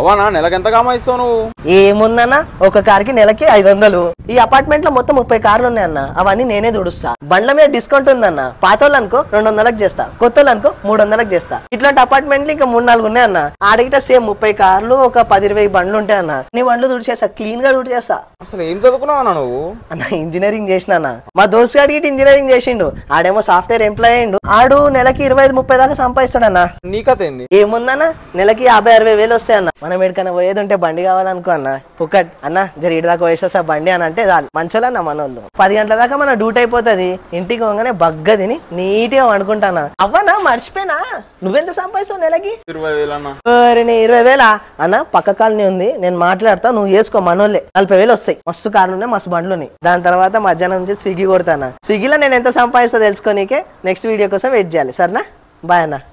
అవునా నెలకి ఎంత కామాయిస్తావు నువ్వు ఏముందన్నా ఒక కార్కి నెలకి ఐదు వందలు ఈ అపార్ట్మెంట్ లో మొత్తం ముప్పై కార్లు ఉన్నాయన్న అవన్నీ నేనే దుడుస్తా బండ్ల మీద డిస్కౌంట్ ఉందన్న పాత అనుకో రెండు వందలకు చేస్తా కొత్త అనుకో మూడు వందలకు చేస్తా ఇట్లాంటి అపార్ట్మెంట్లు ఇంకా మూడు నాలుగు ఉన్నాయన్న ఆడగిట సేమ్ ముప్పై కార్లు ఒక పది ఇరవై బండ్లు ఉంటాయి అన్న నీ బండ్లు దుడిచేస్తా క్లీన్ గా దుడిచేస్తా అసలు ఏం చదువుకున్నావు నువ్వు అన్న ఇంజనీరింగ్ చేసినా మా దోస్తు అడిగి ఇంజనీరింగ్ చేసిండు ఆడేమో సాఫ్ట్వేర్ ఎంప్లాయ్ అయ్యిండు ఆడు నెలకి ఇరవై ఐదు ముప్పై దాకా సంపాదిస్తాడన్నా నీకతేంది ఏముందన్న నెలకి యాభై అరవై వేలు వస్తాయన్న మనం ఎక్కడికైనా పోయేది ఉంటే బండి కావాలనుకో అన్న పుక్కట్ అన్న జర దాకా వేసేస్తా బండి అని అంటే చాలు మంచోలు అన్న మనోళ్ళు పది గంటల దాకా మన డ్యూట్ అయిపోతుంది ఇంటికి పోగానే బగ్గ తిని నీట్గా వండుకుంటానా అవ్వనా మర్చిపోయినా నువ్వెంత సంపాదిస్తావు నెలకి ఇరవై ఇరవై వేలా అన్న పక్క కాలనీ ఉంది నేను మాట్లాడతా నువ్వు చేసుకో మనోళ్ళే నలభై వేలు వస్తాయి మస్తు కార్లు ఉన్నాయి మస్తు బండ్లు ఉన్నాయి దాని తర్వాత మధ్యాహ్నం నుంచి స్విగ్గీ కొడతానా స్విగ్గీలో నేను ఎంత సంపాదిస్తా తెలుసుకోనికే నెక్స్ట్ వీడియో కోసం వెయిట్ చేయాలి సరేనా బాయ్ అన్నా